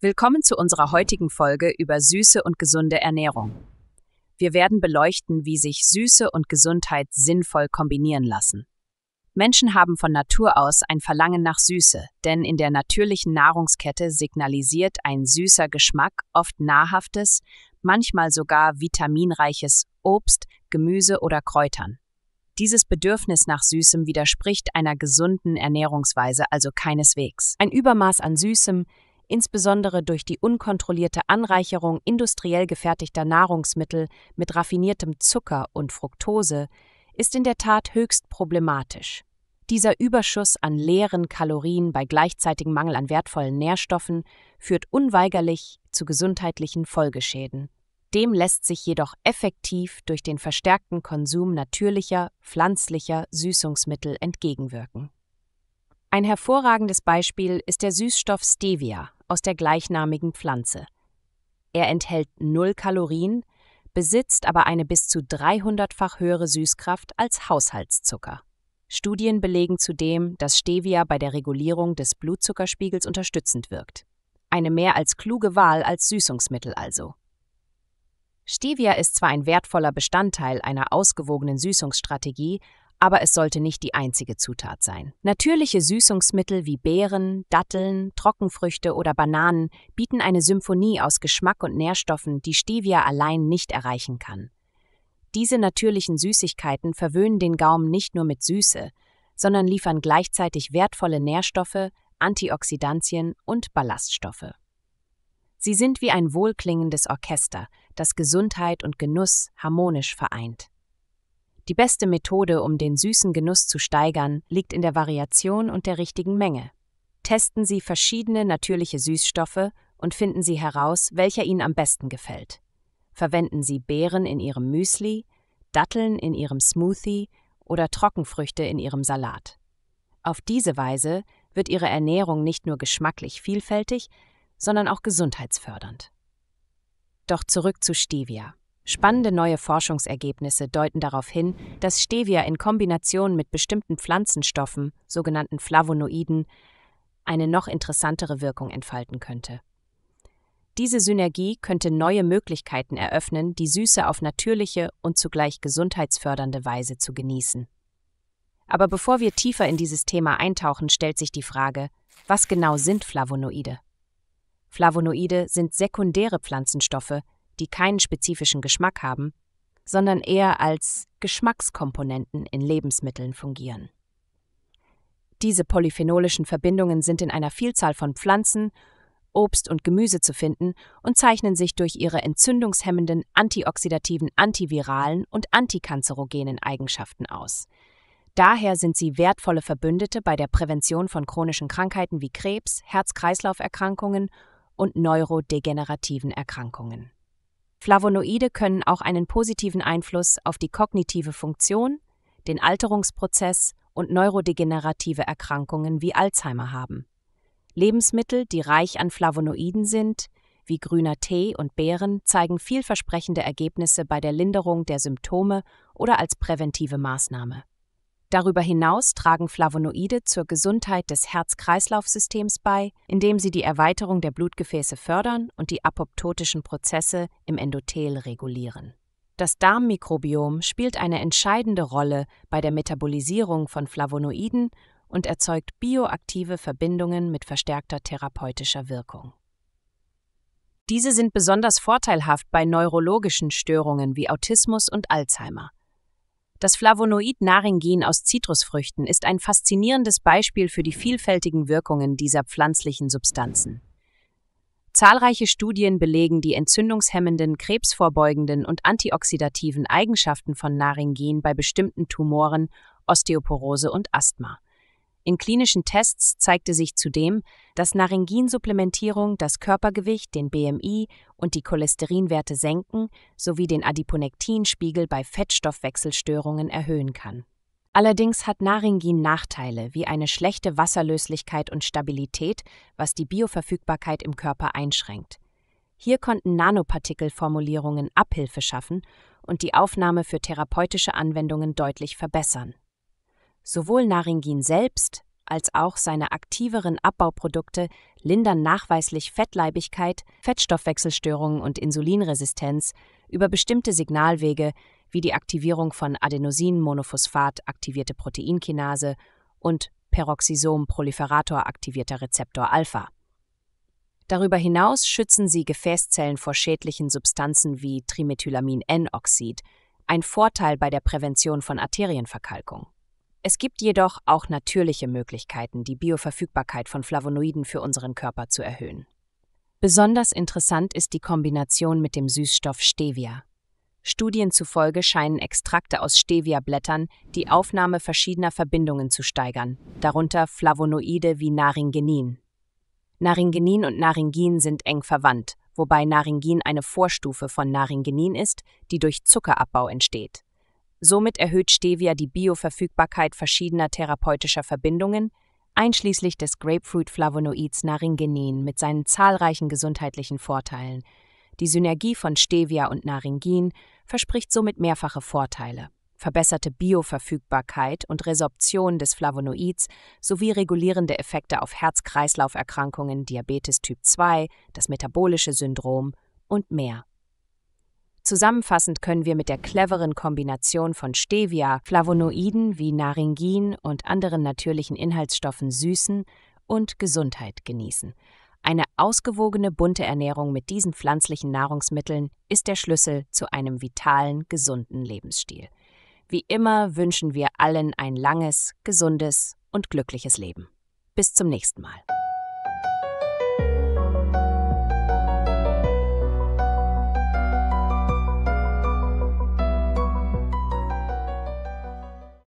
Willkommen zu unserer heutigen Folge über süße und gesunde Ernährung. Wir werden beleuchten, wie sich Süße und Gesundheit sinnvoll kombinieren lassen. Menschen haben von Natur aus ein Verlangen nach Süße, denn in der natürlichen Nahrungskette signalisiert ein süßer Geschmack oft nahrhaftes, manchmal sogar vitaminreiches Obst, Gemüse oder Kräutern. Dieses Bedürfnis nach Süßem widerspricht einer gesunden Ernährungsweise also keineswegs. Ein Übermaß an Süßem insbesondere durch die unkontrollierte Anreicherung industriell gefertigter Nahrungsmittel mit raffiniertem Zucker und Fructose, ist in der Tat höchst problematisch. Dieser Überschuss an leeren Kalorien bei gleichzeitigem Mangel an wertvollen Nährstoffen führt unweigerlich zu gesundheitlichen Folgeschäden. Dem lässt sich jedoch effektiv durch den verstärkten Konsum natürlicher, pflanzlicher Süßungsmittel entgegenwirken. Ein hervorragendes Beispiel ist der Süßstoff Stevia aus der gleichnamigen Pflanze. Er enthält null Kalorien, besitzt aber eine bis zu 300-fach höhere Süßkraft als Haushaltszucker. Studien belegen zudem, dass Stevia bei der Regulierung des Blutzuckerspiegels unterstützend wirkt. Eine mehr als kluge Wahl als Süßungsmittel also. Stevia ist zwar ein wertvoller Bestandteil einer ausgewogenen Süßungsstrategie, aber es sollte nicht die einzige Zutat sein. Natürliche Süßungsmittel wie Beeren, Datteln, Trockenfrüchte oder Bananen bieten eine Symphonie aus Geschmack und Nährstoffen, die Stevia allein nicht erreichen kann. Diese natürlichen Süßigkeiten verwöhnen den Gaumen nicht nur mit Süße, sondern liefern gleichzeitig wertvolle Nährstoffe, Antioxidantien und Ballaststoffe. Sie sind wie ein wohlklingendes Orchester, das Gesundheit und Genuss harmonisch vereint. Die beste Methode, um den süßen Genuss zu steigern, liegt in der Variation und der richtigen Menge. Testen Sie verschiedene natürliche Süßstoffe und finden Sie heraus, welcher Ihnen am besten gefällt. Verwenden Sie Beeren in Ihrem Müsli, Datteln in Ihrem Smoothie oder Trockenfrüchte in Ihrem Salat. Auf diese Weise wird Ihre Ernährung nicht nur geschmacklich vielfältig, sondern auch gesundheitsfördernd. Doch zurück zu Stevia. Spannende neue Forschungsergebnisse deuten darauf hin, dass Stevia in Kombination mit bestimmten Pflanzenstoffen, sogenannten Flavonoiden, eine noch interessantere Wirkung entfalten könnte. Diese Synergie könnte neue Möglichkeiten eröffnen, die Süße auf natürliche und zugleich gesundheitsfördernde Weise zu genießen. Aber bevor wir tiefer in dieses Thema eintauchen, stellt sich die Frage, was genau sind Flavonoide? Flavonoide sind sekundäre Pflanzenstoffe, die keinen spezifischen Geschmack haben, sondern eher als Geschmackskomponenten in Lebensmitteln fungieren. Diese polyphenolischen Verbindungen sind in einer Vielzahl von Pflanzen, Obst und Gemüse zu finden und zeichnen sich durch ihre entzündungshemmenden, antioxidativen, antiviralen und antikanzerogenen Eigenschaften aus. Daher sind sie wertvolle Verbündete bei der Prävention von chronischen Krankheiten wie Krebs, Herz-Kreislauf-Erkrankungen und neurodegenerativen Erkrankungen. Flavonoide können auch einen positiven Einfluss auf die kognitive Funktion, den Alterungsprozess und neurodegenerative Erkrankungen wie Alzheimer haben. Lebensmittel, die reich an Flavonoiden sind, wie grüner Tee und Beeren, zeigen vielversprechende Ergebnisse bei der Linderung der Symptome oder als präventive Maßnahme. Darüber hinaus tragen Flavonoide zur Gesundheit des Herz-Kreislauf-Systems bei, indem sie die Erweiterung der Blutgefäße fördern und die apoptotischen Prozesse im Endothel regulieren. Das Darmmikrobiom spielt eine entscheidende Rolle bei der Metabolisierung von Flavonoiden und erzeugt bioaktive Verbindungen mit verstärkter therapeutischer Wirkung. Diese sind besonders vorteilhaft bei neurologischen Störungen wie Autismus und Alzheimer. Das Flavonoid Naringin aus Zitrusfrüchten ist ein faszinierendes Beispiel für die vielfältigen Wirkungen dieser pflanzlichen Substanzen. Zahlreiche Studien belegen die entzündungshemmenden, krebsvorbeugenden und antioxidativen Eigenschaften von Naringin bei bestimmten Tumoren, Osteoporose und Asthma. In klinischen Tests zeigte sich zudem, dass Naringinsupplementierung das Körpergewicht, den BMI und die Cholesterinwerte senken sowie den Adiponektinspiegel bei Fettstoffwechselstörungen erhöhen kann. Allerdings hat Naringin Nachteile wie eine schlechte Wasserlöslichkeit und Stabilität, was die Bioverfügbarkeit im Körper einschränkt. Hier konnten Nanopartikelformulierungen Abhilfe schaffen und die Aufnahme für therapeutische Anwendungen deutlich verbessern. Sowohl Naringin selbst als auch seine aktiveren Abbauprodukte lindern nachweislich Fettleibigkeit, Fettstoffwechselstörungen und Insulinresistenz über bestimmte Signalwege wie die Aktivierung von Adenosinmonophosphat aktivierte Proteinkinase und Peroxisomproliferator aktivierter Rezeptor Alpha. Darüber hinaus schützen sie Gefäßzellen vor schädlichen Substanzen wie Trimethylamin-N-Oxid, ein Vorteil bei der Prävention von Arterienverkalkung. Es gibt jedoch auch natürliche Möglichkeiten, die Bioverfügbarkeit von Flavonoiden für unseren Körper zu erhöhen. Besonders interessant ist die Kombination mit dem Süßstoff Stevia. Studien zufolge scheinen Extrakte aus Stevia-Blättern die Aufnahme verschiedener Verbindungen zu steigern, darunter Flavonoide wie Naringenin. Naringenin und Naringin sind eng verwandt, wobei Naringin eine Vorstufe von Naringenin ist, die durch Zuckerabbau entsteht. Somit erhöht Stevia die Bioverfügbarkeit verschiedener therapeutischer Verbindungen, einschließlich des Grapefruit-Flavonoids Naringenin mit seinen zahlreichen gesundheitlichen Vorteilen. Die Synergie von Stevia und Naringin verspricht somit mehrfache Vorteile. Verbesserte Bioverfügbarkeit und Resorption des Flavonoids sowie regulierende Effekte auf Herz-Kreislauf-Erkrankungen, Diabetes Typ 2, das metabolische Syndrom und mehr. Zusammenfassend können wir mit der cleveren Kombination von Stevia, Flavonoiden wie Naringin und anderen natürlichen Inhaltsstoffen süßen und Gesundheit genießen. Eine ausgewogene, bunte Ernährung mit diesen pflanzlichen Nahrungsmitteln ist der Schlüssel zu einem vitalen, gesunden Lebensstil. Wie immer wünschen wir allen ein langes, gesundes und glückliches Leben. Bis zum nächsten Mal.